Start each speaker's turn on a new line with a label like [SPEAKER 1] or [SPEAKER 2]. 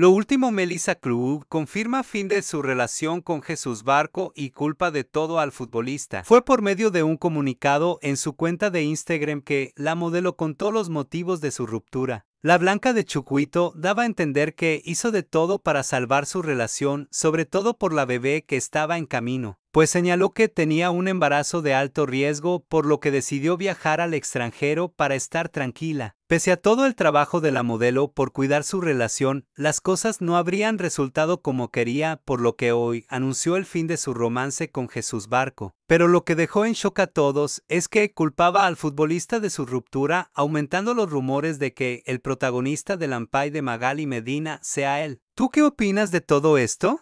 [SPEAKER 1] Lo último, Melissa Krug confirma fin de su relación con Jesús Barco y culpa de todo al futbolista. Fue por medio de un comunicado en su cuenta de Instagram que la modelo contó los motivos de su ruptura. La Blanca de Chucuito daba a entender que hizo de todo para salvar su relación, sobre todo por la bebé que estaba en camino pues señaló que tenía un embarazo de alto riesgo, por lo que decidió viajar al extranjero para estar tranquila. Pese a todo el trabajo de la modelo por cuidar su relación, las cosas no habrían resultado como quería, por lo que hoy anunció el fin de su romance con Jesús Barco. Pero lo que dejó en shock a todos es que culpaba al futbolista de su ruptura, aumentando los rumores de que el protagonista del Ampay de Magali Medina sea él. ¿Tú qué opinas de todo esto?